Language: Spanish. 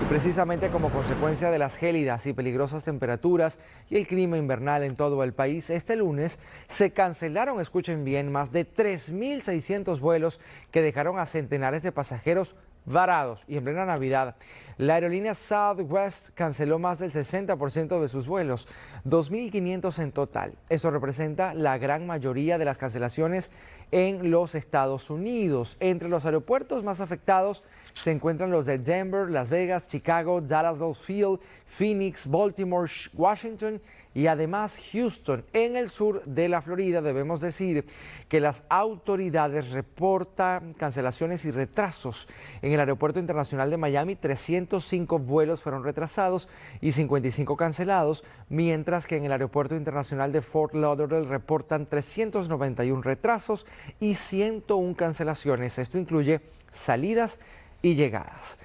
Y precisamente como consecuencia de las gélidas y peligrosas temperaturas y el clima invernal en todo el país, este lunes se cancelaron, escuchen bien, más de 3.600 vuelos que dejaron a centenares de pasajeros varados y en plena Navidad. La aerolínea Southwest canceló más del 60% de sus vuelos, 2.500 en total. Eso representa la gran mayoría de las cancelaciones en los Estados Unidos. Entre los aeropuertos más afectados se encuentran los de Denver, Las Vegas, Chicago, Dallas Dulles Field, Phoenix, Baltimore, Washington y además Houston. En el sur de la Florida debemos decir que las autoridades reportan cancelaciones y retrasos en en el Aeropuerto Internacional de Miami, 305 vuelos fueron retrasados y 55 cancelados, mientras que en el Aeropuerto Internacional de Fort Lauderdale reportan 391 retrasos y 101 cancelaciones. Esto incluye salidas y llegadas.